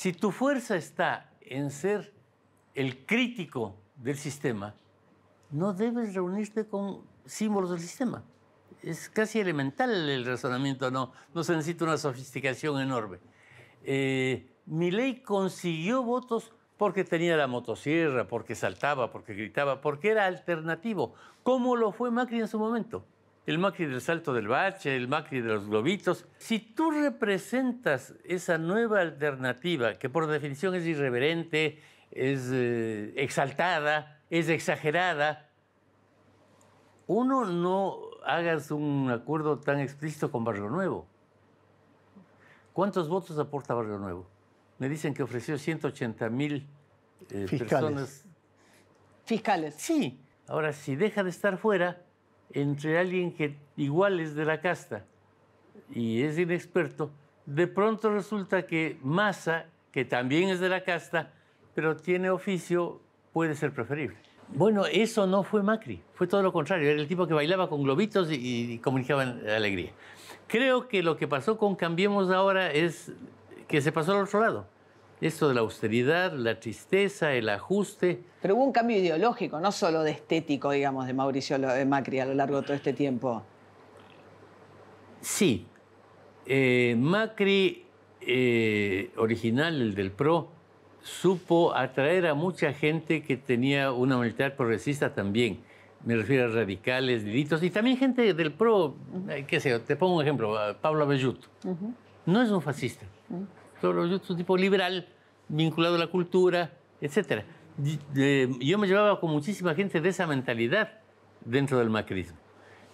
Si tu fuerza está en ser el crítico del sistema, no debes reunirte con símbolos del sistema. Es casi elemental el razonamiento, no, no se necesita una sofisticación enorme. Eh, mi ley consiguió votos porque tenía la motosierra, porque saltaba, porque gritaba, porque era alternativo, como lo fue Macri en su momento el Macri del salto del bache, el Macri de los globitos. Si tú representas esa nueva alternativa, que por definición es irreverente, es eh, exaltada, es exagerada, uno no hagas un acuerdo tan explícito con Barrio Nuevo. ¿Cuántos votos aporta Barrio Nuevo? Me dicen que ofreció 180 mil eh, personas. Fiscales. Sí. Ahora, si deja de estar fuera, entre alguien que igual es de la casta y es inexperto, de pronto resulta que Massa, que también es de la casta, pero tiene oficio, puede ser preferible. Bueno, eso no fue Macri, fue todo lo contrario, era el tipo que bailaba con globitos y, y comunicaba alegría. Creo que lo que pasó con Cambiemos ahora es que se pasó al otro lado esto de la austeridad, la tristeza, el ajuste. Pero hubo un cambio ideológico, no solo de estético, digamos, de Mauricio Macri a lo largo de todo este tiempo. Sí. Eh, Macri, eh, original, el del PRO, supo atraer a mucha gente que tenía una mentalidad progresista también. Me refiero a radicales, delitos, y también gente del PRO, qué sé, te pongo un ejemplo, Pablo Abelluto. No es un fascista todos los tipo liberal, vinculado a la cultura, etc. Eh, yo me llevaba con muchísima gente de esa mentalidad dentro del macrismo.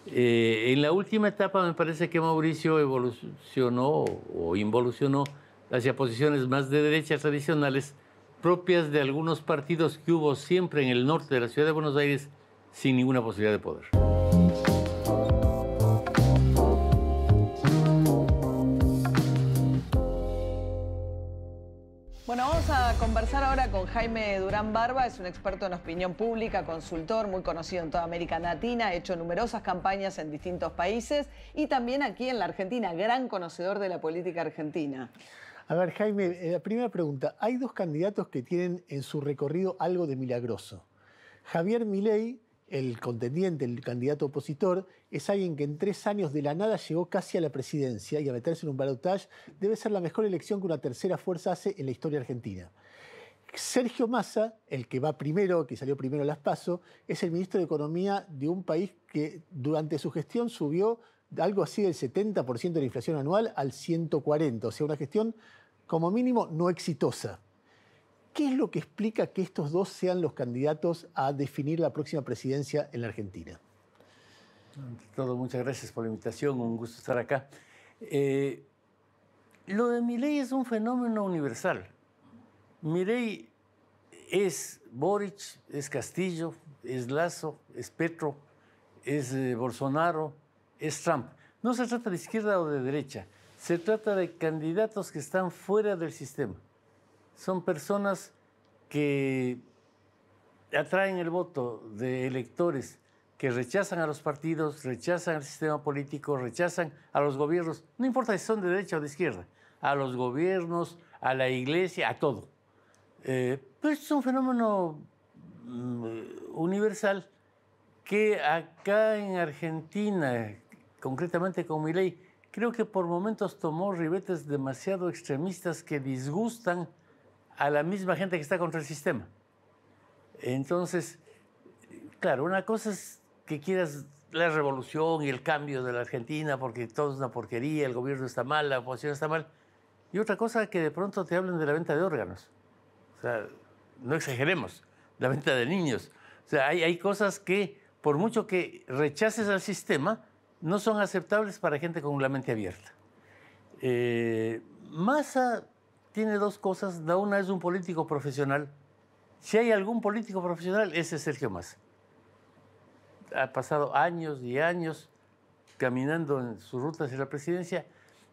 Eh, en la última etapa me parece que Mauricio evolucionó o involucionó hacia posiciones más de derecha tradicionales propias de algunos partidos que hubo siempre en el norte de la ciudad de Buenos Aires sin ninguna posibilidad de poder. Vamos a conversar ahora con Jaime Durán Barba, es un experto en opinión pública, consultor, muy conocido en toda América Latina, ha hecho numerosas campañas en distintos países y también aquí en la Argentina, gran conocedor de la política argentina. A ver, Jaime, eh, la primera pregunta. Hay dos candidatos que tienen en su recorrido algo de milagroso. Javier Milei el contendiente, el candidato opositor, es alguien que en tres años de la nada llegó casi a la presidencia y a meterse en un balotage, debe ser la mejor elección que una tercera fuerza hace en la historia argentina. Sergio Massa, el que va primero, que salió primero a las PASO, es el ministro de Economía de un país que durante su gestión subió algo así del 70% de la inflación anual al 140%, o sea, una gestión como mínimo no exitosa. ¿Qué es lo que explica que estos dos sean los candidatos a definir la próxima presidencia en la Argentina? Ante todo, muchas gracias por la invitación, un gusto estar acá. Eh, lo de Milei es un fenómeno universal. Milei es Boric, es Castillo, es Lazo, es Petro, es eh, Bolsonaro, es Trump. No se trata de izquierda o de derecha, se trata de candidatos que están fuera del sistema son personas que atraen el voto de electores que rechazan a los partidos, rechazan al sistema político, rechazan a los gobiernos, no importa si son de derecha o de izquierda, a los gobiernos, a la iglesia, a todo. Eh, pues es un fenómeno mm, universal que acá en Argentina, concretamente con mi ley, creo que por momentos tomó ribetes demasiado extremistas que disgustan a la misma gente que está contra el sistema. Entonces, claro, una cosa es que quieras la revolución y el cambio de la Argentina porque todo es una porquería, el gobierno está mal, la oposición está mal. Y otra cosa que de pronto te hablen de la venta de órganos. O sea, no exageremos, la venta de niños. O sea, hay, cosas que, por mucho que rechaces al sistema, no son aceptables para gente con la mente abierta. Eh, tiene dos cosas. La una es un político profesional. Si hay algún político profesional, ese es Sergio más Ha pasado años y años caminando en su ruta hacia la presidencia.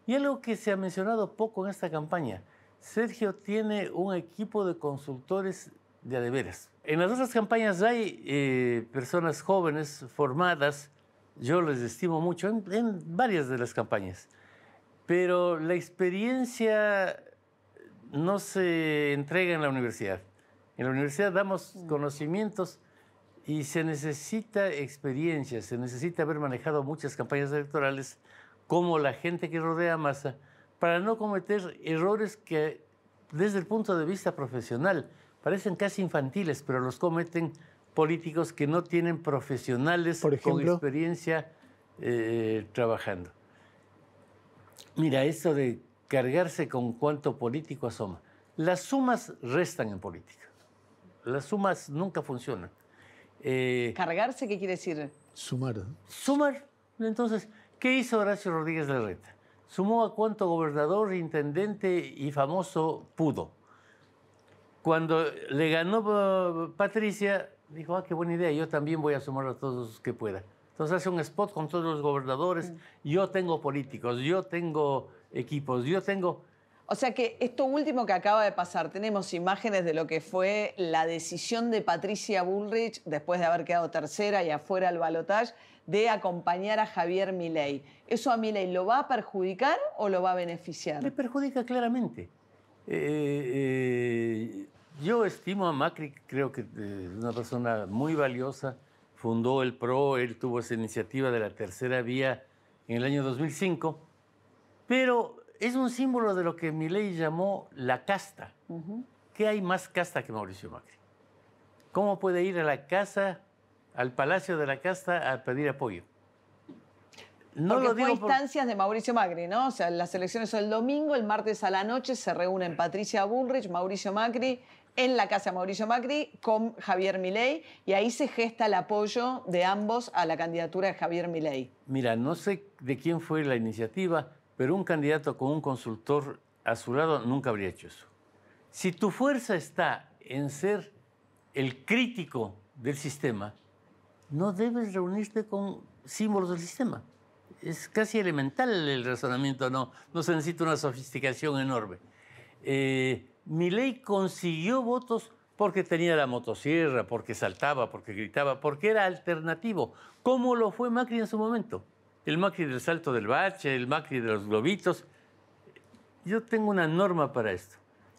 Y algo que se ha mencionado poco en esta campaña, Sergio tiene un equipo de consultores de adeveras. En las otras campañas hay eh, personas jóvenes, formadas, yo les estimo mucho en, en varias de las campañas, pero la experiencia no se entrega en la universidad. En la universidad damos mm. conocimientos y se necesita experiencia, se necesita haber manejado muchas campañas electorales como la gente que rodea a para no cometer errores que desde el punto de vista profesional parecen casi infantiles, pero los cometen políticos que no tienen profesionales con experiencia eh, trabajando. Mira, esto de cargarse con cuánto político asoma. Las sumas restan en política. Las sumas nunca funcionan. Eh, ¿Cargarse qué quiere decir? Sumar. Sumar. Entonces, ¿qué hizo Horacio Rodríguez Larreta? Sumó a cuánto gobernador, intendente y famoso pudo. Cuando le ganó eh, Patricia, dijo, ah, qué buena idea, yo también voy a sumar a todos los que pueda. Entonces hace un spot con todos los gobernadores, mm. yo tengo políticos, yo tengo equipos. Yo tengo... O sea que esto último que acaba de pasar, tenemos imágenes de lo que fue la decisión de Patricia Bullrich, después de haber quedado tercera y afuera al balotaje, de acompañar a Javier Milei. ¿Eso a Milei lo va a perjudicar o lo va a beneficiar? Le perjudica claramente. Eh, eh, yo estimo a Macri, creo que es eh, una persona muy valiosa. Fundó el PRO, él tuvo esa iniciativa de la tercera vía en el año 2005 pero es un símbolo de lo que Milei llamó la casta. ¿Qué hay más casta que Mauricio Macri? ¿Cómo puede ir a la casa, al Palacio de la Casta, a pedir apoyo? No Porque lo digo fue instancias de Mauricio Macri, ¿no? O sea, las elecciones son el domingo, el martes a la noche se reúnen Patricia Bullrich, Mauricio Macri, en la casa de Mauricio Macri con Javier Milei y ahí se gesta el apoyo de ambos a la candidatura de Javier Milei. Mira, no sé de quién fue la iniciativa, pero un candidato con un consultor a su lado nunca habría hecho eso. Si tu fuerza está en ser el crítico del sistema, no debes reunirte con símbolos del sistema. Es casi elemental el razonamiento, no, no se necesita una sofisticación enorme. Eh, ley consiguió votos porque tenía la motosierra, porque saltaba, porque gritaba, porque era alternativo, como lo fue Macri en su momento el Macri del salto del bache, el Macri de los globitos. Yo tengo una norma para esto.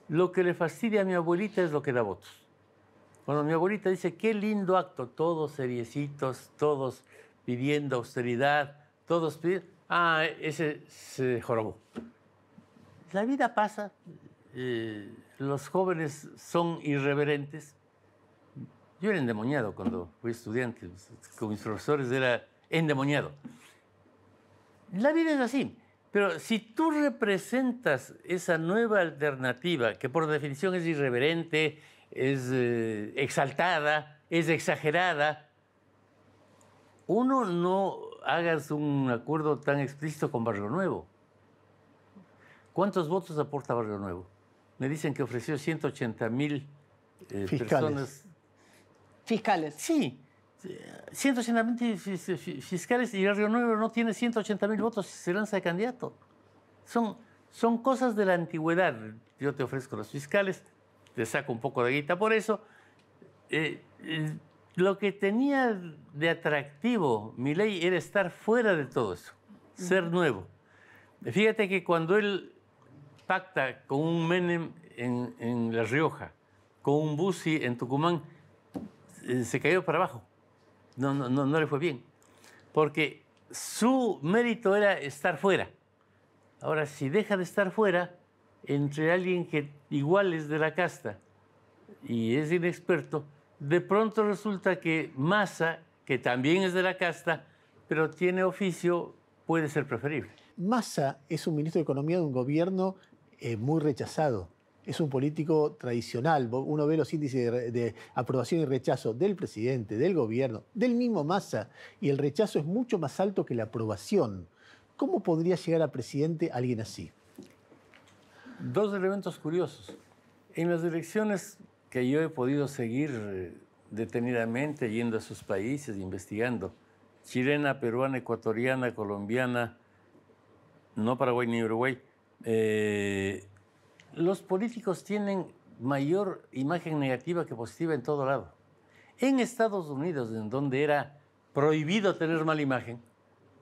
Lo que le fastidia a mi abuelita es lo que da votos. Cuando mi abuelita dice, qué lindo acto, todos seriecitos, todos pidiendo austeridad, todos pidiendo... Ah, ese se jorobó. La vida pasa, eh, los jóvenes son irreverentes. Yo era endemoniado cuando fui estudiante, con mis profesores era endemoniado. La vida es así. Pero si tú representas esa nueva alternativa, que por definición es irreverente, es eh, exaltada, es exagerada, uno no hagas un acuerdo tan explícito con Barrio Nuevo. ¿Cuántos votos aporta Barrio Nuevo? Me dicen que ofreció 180 mil eh, personas. Fiscales. Sí, 180 fiscales y el Río Nuevo no tiene 180 mil votos si se lanza de candidato. Son, son cosas de la antigüedad. Yo te ofrezco los fiscales, te saco un poco de guita por eso. Eh, eh, lo que tenía de atractivo mi ley era estar fuera de todo eso, ser nuevo. Fíjate que cuando él pacta con un Menem en, La Rioja, con un Bussi en Tucumán, eh, se cayó para abajo no, no, no, le fue bien, porque su mérito era estar fuera. Ahora, si deja de estar fuera, entre alguien que igual es de la casta y es inexperto, de pronto resulta que Massa, que también es de la casta, pero tiene oficio, puede ser preferible. Massa es un ministro de Economía de un gobierno eh, muy rechazado es un político tradicional. Uno ve los índices de, aprobación y rechazo del presidente, del gobierno, del mismo masa, y el rechazo es mucho más alto que la aprobación. ¿Cómo podría llegar a presidente alguien así? Dos elementos curiosos. En las elecciones que yo he podido seguir eh, detenidamente, yendo a sus países, investigando, chilena, peruana, ecuatoriana, colombiana, no Paraguay ni Uruguay, eh, los políticos tienen mayor imagen negativa que positiva en todo lado. En Estados Unidos, en donde era prohibido tener mala imagen,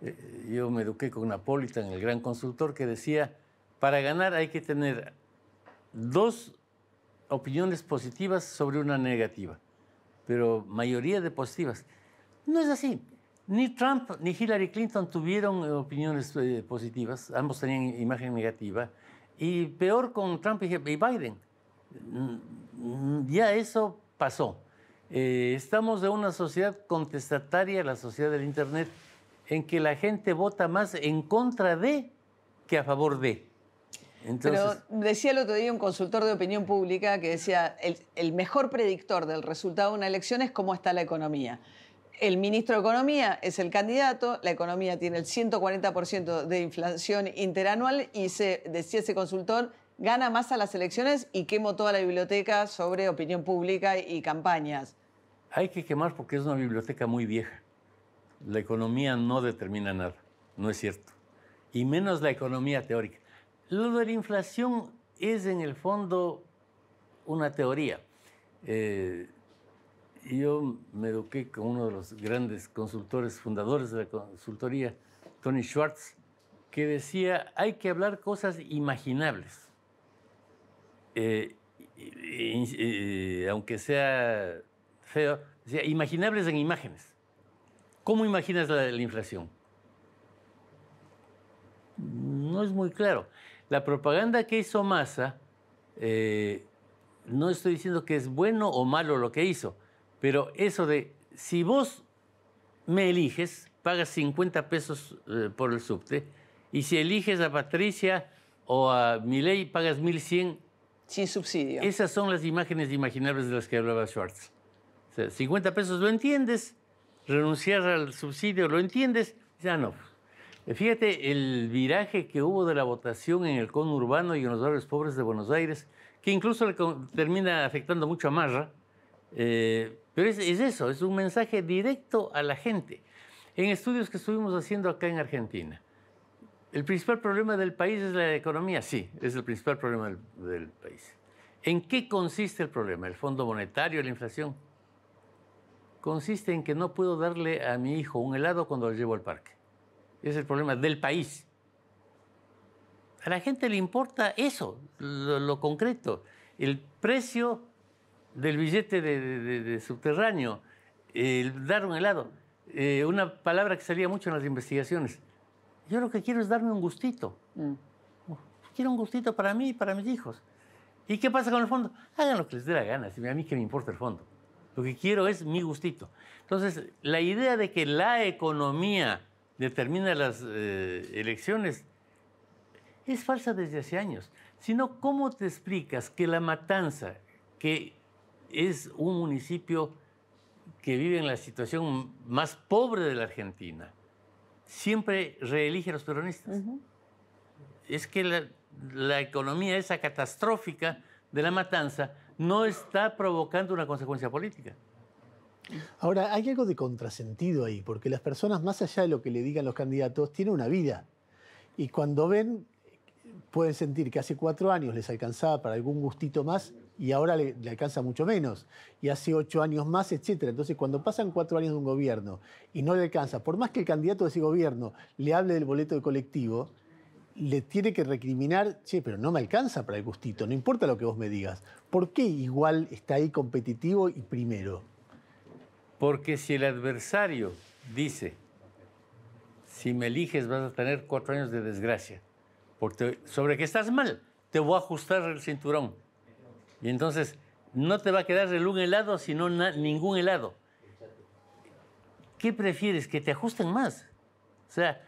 eh, eh, yo me eduqué con Napolitan, el gran consultor, que decía, para ganar hay que tener dos opiniones positivas sobre una negativa, pero mayoría de positivas. No es así. Ni Trump ni Hillary Clinton tuvieron eh, opiniones positivas, ambos tenían imagen negativa. Y peor con Trump y Biden. Mm, ya eso pasó. Eh, estamos en una sociedad contestataria, la sociedad del Internet, en que la gente vota más en contra de que a favor de. Pero decía el otro día un consultor de opinión pública que decía, el mejor predictor del resultado de una elección es cómo está la economía el ministro de Economía es el candidato, la economía tiene el 140% de inflación interanual y se decía ese consultor, gana más a las elecciones y quemo toda la biblioteca sobre opinión pública y campañas. Hay que quemar porque es una biblioteca muy vieja. La economía no determina nada, no es cierto. Y menos la economía teórica. Lo de la inflación es en el fondo una teoría. Eh, yo me eduqué con uno de los grandes consultores, fundadores de la consultoría, Tony Schwartz, que decía, hay que hablar cosas imaginables. Eh, aunque sea feo, decía, imaginables en imágenes. ¿Cómo imaginas la inflación? No es muy claro. La propaganda que hizo Massa, eh, no estoy diciendo que es bueno o malo lo que hizo, pero eso de, si vos me eliges, pagas 50 pesos eh, por el subte, y si eliges a Patricia o a Milei, pagas 1100. Sin subsidio. Esas son las imágenes imaginables de las que hablaba Schwartz. O sea, 50 pesos lo entiendes, renunciar al subsidio lo entiendes, ya no. Fíjate el viraje que hubo de la votación en el conurbano y en los barrios pobres de Buenos Aires, que incluso termina afectando mucho a Marra. Eh, pero es, eso, es un mensaje directo a la gente. En estudios que estuvimos haciendo acá en Argentina, ¿el principal problema del país es la economía? Sí, es el principal problema del, país. ¿En qué consiste el problema? ¿El Fondo Monetario, la inflación? Consiste en que no puedo darle a mi hijo un helado cuando lo llevo al parque. Es el problema del país. A la gente le importa eso, lo, lo concreto, el precio del billete de, subterráneo, dar un helado, eh, una palabra que salía mucho en las investigaciones. Yo lo que quiero es darme un gustito. Mm. Quiero un gustito para mí y para mis hijos. ¿Y qué pasa con el fondo? Hagan lo que les dé la gana, a mí que me importa el fondo. Lo que quiero es mi gustito. Entonces, la idea de que la economía determina las eh, elecciones es falsa desde hace años. Sino, ¿cómo te explicas que la matanza que es un municipio que vive en la situación más pobre de la Argentina. Siempre reelige a los peronistas. Es que la, la economía esa catastrófica de la matanza no está provocando una consecuencia política. Ahora, hay algo de contrasentido ahí, porque las personas, más allá de lo que le digan los candidatos, tienen una vida. Y cuando ven, pueden sentir que hace cuatro años les alcanzaba para algún gustito más y ahora le, alcanza mucho menos, y hace ocho años más, etc. Entonces, cuando pasan cuatro años de un gobierno y no le alcanza, por más que el candidato de ese gobierno le hable del boleto de colectivo, le tiene que recriminar, che, pero no me alcanza para el gustito, no importa lo que vos me digas. ¿Por qué igual está ahí competitivo y primero? Porque si el adversario dice, si me eliges vas a tener cuatro años de desgracia, porque sobre que estás mal, te voy a ajustar el cinturón y entonces no te va a quedar el un helado, sino ningún helado. ¿Qué prefieres? Que te ajusten más. O sea,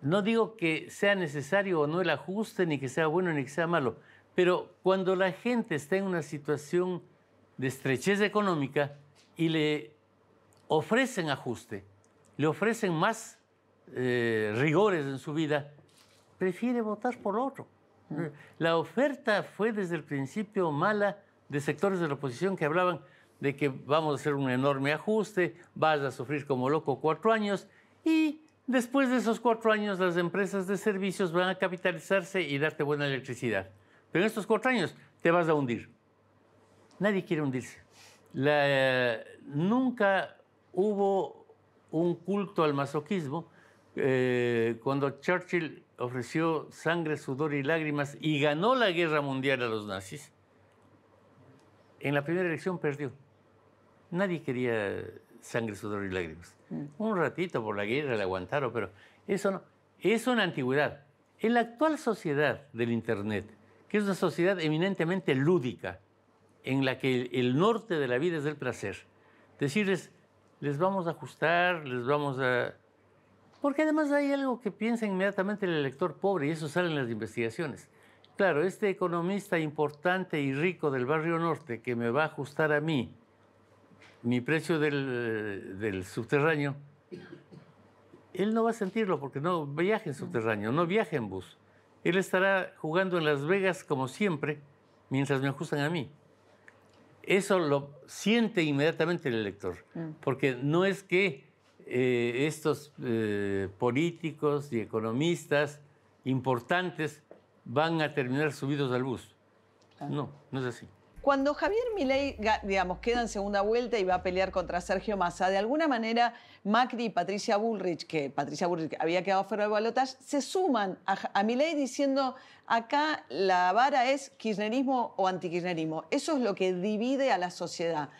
no digo que sea necesario o no el ajuste, ni que sea bueno ni que sea malo, pero cuando la gente está en una situación de estrechez económica y le ofrecen ajuste, le ofrecen más eh, rigores en su vida, prefiere votar por otro. La oferta fue desde el principio mala de sectores de la oposición que hablaban de que vamos a hacer un enorme ajuste, vas a sufrir como loco cuatro años y después de esos cuatro años las empresas de servicios van a capitalizarse y darte buena electricidad. Pero en estos cuatro años te vas a hundir. Nadie quiere hundirse. nunca hubo un culto al masoquismo, eh, cuando Churchill ofreció sangre, sudor y lágrimas y ganó la guerra mundial a los nazis, en la primera elección perdió. Nadie quería sangre, sudor y lágrimas. Mm. Un ratito por la guerra le aguantaron, pero eso no. Es una antigüedad. En la actual sociedad del Internet, que es una sociedad eminentemente lúdica, en la que el norte de la vida es el placer, decirles, les vamos a ajustar, les vamos a porque además hay algo que piensa inmediatamente el elector pobre y eso sale en las investigaciones. Claro, este economista importante y rico del barrio norte que me va a ajustar a mí mi precio del, subterráneo, él no va a sentirlo porque no viaja en subterráneo, no viaja en bus. Él estará jugando en Las Vegas como siempre mientras me ajustan a mí. Eso lo siente inmediatamente el elector, mm. porque no es que eh, estos eh, políticos y economistas importantes van a terminar subidos al bus. No, no es así. Cuando Javier Milei, digamos, queda en segunda vuelta y va a pelear contra Sergio Massa, de alguna manera Macri y Patricia Bullrich, que Patricia Bullrich había quedado fuera del balotaje, se suman a, a Milei diciendo acá la vara es kirchnerismo o antikirchnerismo. Eso es lo que divide a la sociedad.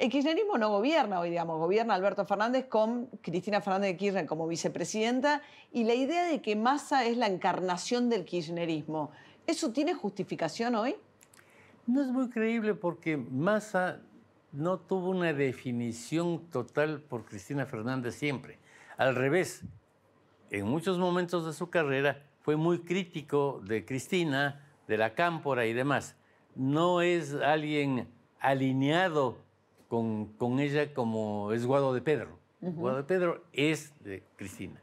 El kirchnerismo no gobierna hoy, digamos, gobierna Alberto Fernández con Cristina Fernández de Kirchner como vicepresidenta y la idea de que Massa es la encarnación del kirchnerismo, ¿eso tiene justificación hoy? No es muy creíble porque Massa no tuvo una definición total por Cristina Fernández siempre. Al revés, en muchos momentos de su carrera fue muy crítico de Cristina, de la Cámpora y demás. No es alguien alineado con, ella como es Guado de Pedro. Guado de Pedro es de Cristina.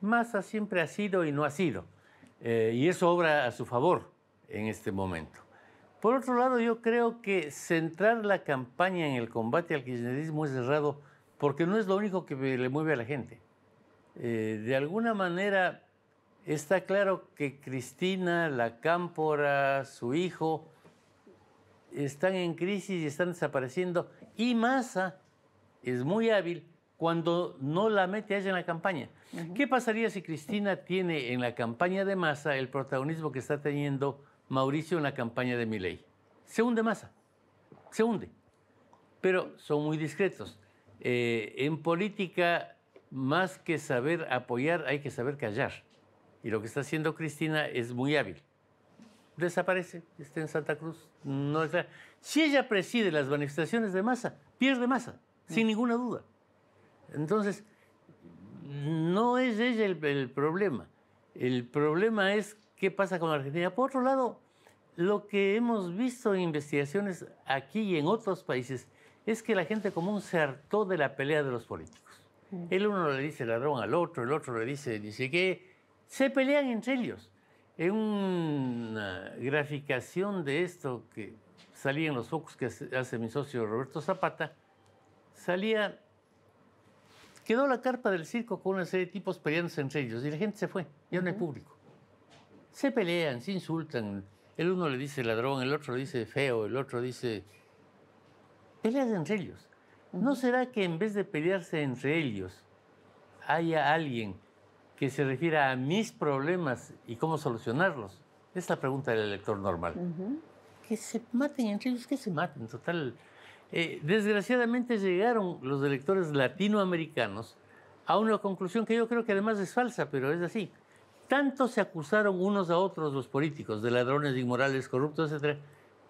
Massa siempre ha sido y no ha sido. Eh, y eso obra a su favor en este momento. Por otro lado, yo creo que centrar la campaña en el combate al kirchnerismo es errado porque no es lo único que le mueve a la gente. Eh, de alguna manera está claro que Cristina, la cámpora, su hijo, están en crisis y están desapareciendo. Y Massa es muy hábil cuando no la mete allá en la campaña. ¿Qué pasaría si Cristina tiene en la campaña de Massa el protagonismo que está teniendo Mauricio en la campaña de Milei? Se hunde Massa, se hunde. Pero son muy discretos. Eh, en política, más que saber apoyar, hay que saber callar. Y lo que está haciendo Cristina es muy hábil desaparece, está en Santa Cruz, no Si ella preside las manifestaciones de masa, pierde masa, sin mm. ninguna duda. Entonces, no es ella el, problema. El problema es qué pasa con la Argentina. Por otro lado, lo que hemos visto en investigaciones aquí y en otros países es que la gente común se hartó de la pelea de los políticos. Mm. El uno le dice ladrón al otro, el otro le dice ni sé Se pelean entre ellos. En una graficación de esto que salía en los focos que hace mi socio Roberto Zapata, salía, quedó la carpa del circo con una serie de tipos peleándose entre ellos y la gente se fue, ya no hay público. Se pelean, se insultan, el uno le dice ladrón, el otro dice feo, el otro dice... Peleas entre ellos. ¿No será que en vez de pelearse entre ellos, haya alguien que se refiera a mis problemas y cómo solucionarlos. Es la pregunta del elector normal. Que se maten entre ellos, que se maten. Total. Eh, desgraciadamente llegaron los electores latinoamericanos a una conclusión que yo creo que además es falsa, pero es así. Tanto se acusaron unos a otros los políticos de ladrones, inmorales, corruptos, etcétera,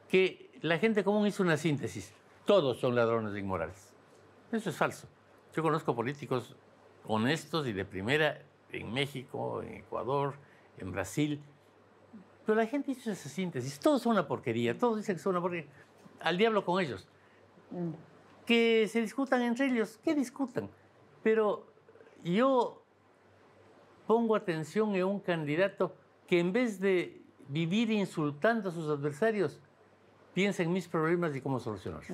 que la gente común hizo una síntesis. Todos son ladrones inmorales. Eso es falso. Yo conozco políticos honestos y de primera en México, en Ecuador, en Brasil. Pero la gente hizo esa síntesis. todo es una porquería, todo dicen que es una porquería. Al diablo con ellos. Que se discutan entre ellos, que discutan. Pero yo pongo atención en un candidato que en vez de vivir insultando a sus adversarios, piensa en mis problemas y cómo solucionarlos.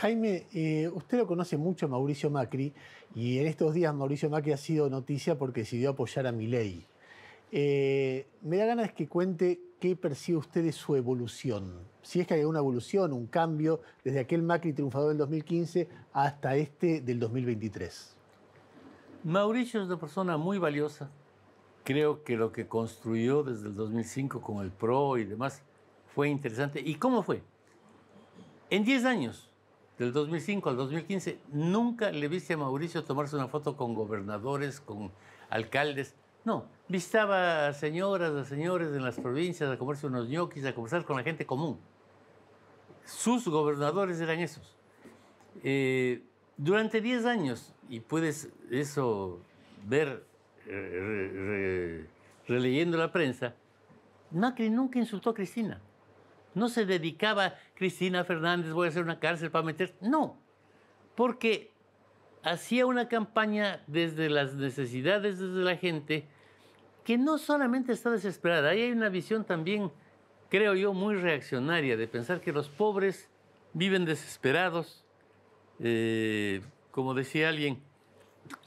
Jaime, eh, usted lo conoce mucho a Mauricio Macri y en estos días Mauricio Macri ha sido noticia porque decidió apoyar a Milei. Eh, me da ganas que cuente qué percibe usted de su evolución. Si es que hay una evolución, un cambio, desde aquel Macri triunfador del 2015 hasta este del 2023. Mauricio es una persona muy valiosa. Creo que lo que construyó desde el 2005 con el PRO y demás fue interesante. ¿Y cómo fue? En 10 años del 2005 al 2015, nunca le viste a Mauricio tomarse una foto con gobernadores, con alcaldes. No, vistaba a señoras, a señores en las provincias a comerse unos ñoquis, a conversar con la gente común. Sus gobernadores eran esos. Eh, durante 10 años, y puedes eso ver eh, releyendo la prensa, Macri nunca insultó a Cristina. No se dedicaba Cristina Fernández, voy a hacer una cárcel para meter. No, porque hacía una campaña desde las necesidades, desde la gente, que no solamente está desesperada, ahí hay una visión también, creo yo, muy reaccionaria de pensar que los pobres viven desesperados. Eh, como decía alguien,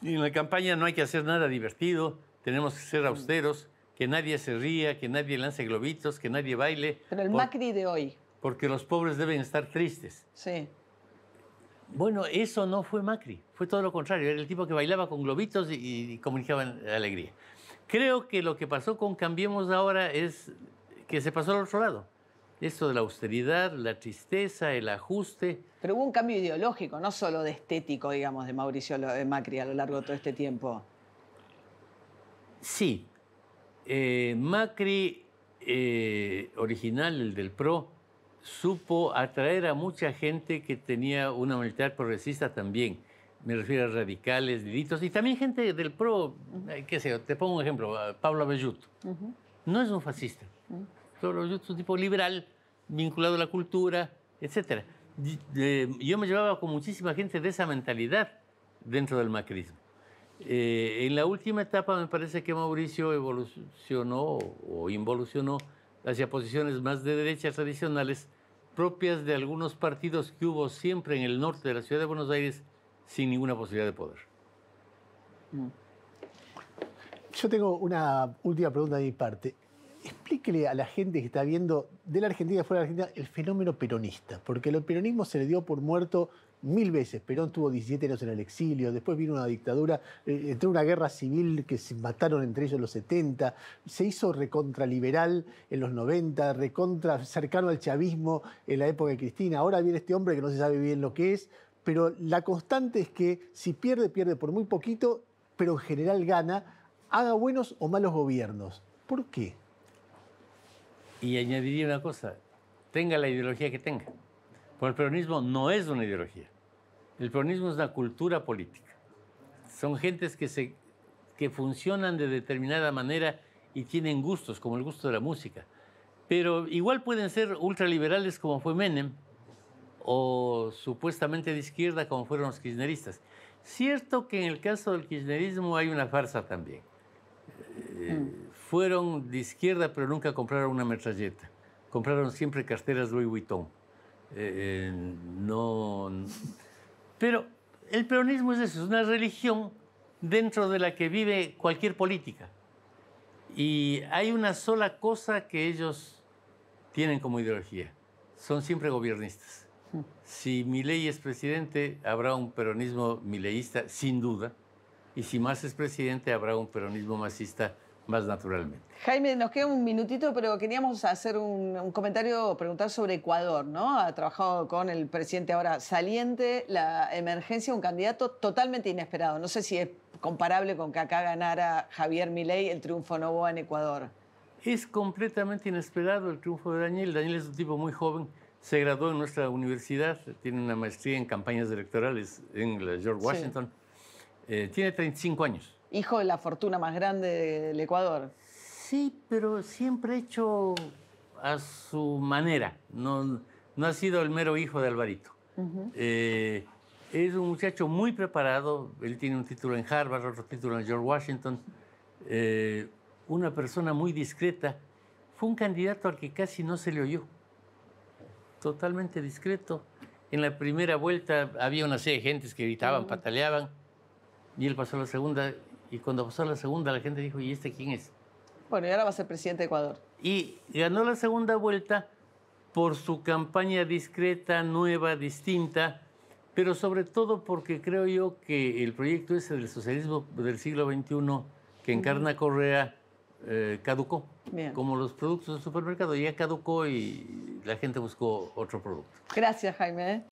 en la campaña no hay que hacer nada divertido, tenemos que ser austeros que nadie se ría, que nadie lance globitos, que nadie baile. Pero el Macri de hoy. Porque los pobres deben estar tristes. Sí. Bueno, eso no fue Macri, fue todo lo contrario. Era el tipo que bailaba con globitos y, comunicaban comunicaba alegría. Creo que lo que pasó con Cambiemos ahora es que se pasó al otro lado. Esto de la austeridad, la tristeza, el ajuste. Pero hubo un cambio ideológico, no solo de estético, digamos, de Mauricio Macri a lo largo de todo este tiempo. Sí, eh, Macri eh, original, el del PRO, supo atraer a mucha gente que tenía una mentalidad progresista también. Me refiero a radicales, delitos, y también gente del PRO, eh, qué sé yo, te pongo un ejemplo, Pablo Avelluto. No es un fascista. solo Pablo es un tipo liberal, vinculado a la cultura, etc. Yo me llevaba con muchísima gente de esa mentalidad dentro del macrismo. Eh, en la última etapa me parece que Mauricio evolucionó o involucionó hacia posiciones más de derechas tradicionales propias de algunos partidos que hubo siempre en el norte de la ciudad de Buenos Aires sin ninguna posibilidad de poder. Mm. Yo tengo una última pregunta de mi parte. Explíquele a la gente que está viendo de la Argentina y fuera de la Argentina el fenómeno peronista, porque el peronismo se le dio por muerto mil veces. Perón tuvo 17 años en el exilio, después vino una dictadura, eh, entró una guerra civil que se mataron entre ellos en los 70, se hizo recontraliberal en los 90, recontra cercano al chavismo en la época de Cristina. Ahora viene este hombre que no se sabe bien lo que es, pero la constante es que si pierde, pierde por muy poquito, pero en general gana, haga buenos o malos gobiernos. ¿Por qué? Y añadiría una cosa, tenga la ideología que tenga el peronismo no es una ideología. El peronismo es una cultura política. Son gentes que, funcionan de determinada manera y tienen gustos, como el gusto de la música. Pero igual pueden ser ultraliberales como fue Menem o supuestamente de izquierda como fueron los kirchneristas. Cierto que en el caso del kirchnerismo hay una farsa también. Eh, mm. Fueron de izquierda pero nunca compraron una metralleta. Compraron siempre carteras Louis Vuitton. Eh, eh, no. Pero el peronismo es eso, es una religión dentro de la que vive cualquier política. Y hay una sola cosa que ellos tienen como ideología. Son siempre gobiernistas. Si Milei es presidente, habrá un peronismo mileísta, sin duda. Y si más es presidente, habrá un peronismo masista más naturalmente. Jaime, nos queda un minutito, pero queríamos hacer un, comentario, preguntar sobre Ecuador, ¿no? Ha trabajado con el presidente ahora saliente, la emergencia, un candidato totalmente inesperado. No sé si es comparable con que acá ganara Javier Milei el triunfo Novoa en Ecuador. Es completamente inesperado el triunfo de Daniel. Daniel es un tipo muy joven, se graduó en nuestra universidad, tiene una maestría en campañas electorales en George Washington. Eh, tiene 35 años hijo de la fortuna más grande del Ecuador. Sí, pero siempre hecho a su manera. No, no ha sido el mero hijo de Alvarito. Eh, es un muchacho muy preparado. Él tiene un título en Harvard, otro título en George Washington. Eh, una persona muy discreta. Fue un candidato al que casi no se le oyó. Totalmente discreto. En la primera vuelta había una serie de gentes que gritaban, pataleaban. Y él pasó a la segunda y cuando pasó la segunda, la gente dijo, ¿y este quién es? Bueno, y ahora va a ser presidente de Ecuador. Y ganó la segunda vuelta por su campaña discreta, nueva, distinta, pero sobre todo porque creo yo que el proyecto ese del socialismo del siglo XXI que encarna Correa eh, caducó, como los productos del supermercado, ya caducó y la gente buscó otro producto. Gracias, Jaime. ¿eh?